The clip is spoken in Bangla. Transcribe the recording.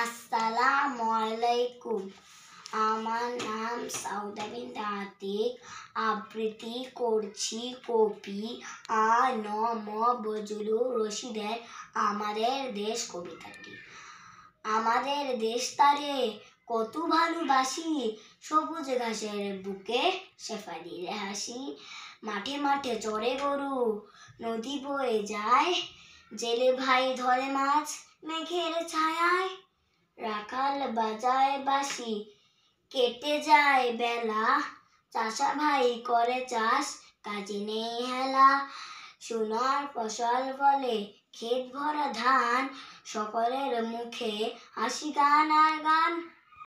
আসসালামু আলাইকুম আমার নাম সাউদাবিন দাতে আবৃত্তি করছি কপি আ ন ম বজলু রশিদের আমাদের দেশ কবিতাটি আমাদের দেশ তারে কত ভালোবাসি সবুজ ঘাসের বুকে শেফালির হাসি মাঠে মাঠে চড়ে গরু নদী বয়ে যায় জেলে ভাই ধরে মাছ মেঘের ছায়া রাখাল বাজায় বাসি কেটে যায় বেলা চাষা ভাই করে চাষ কাজে নেই হেলা সোনার ফসল বলে ক্ষেত ভরা ধান সকলের মুখে হাসি গান আর গান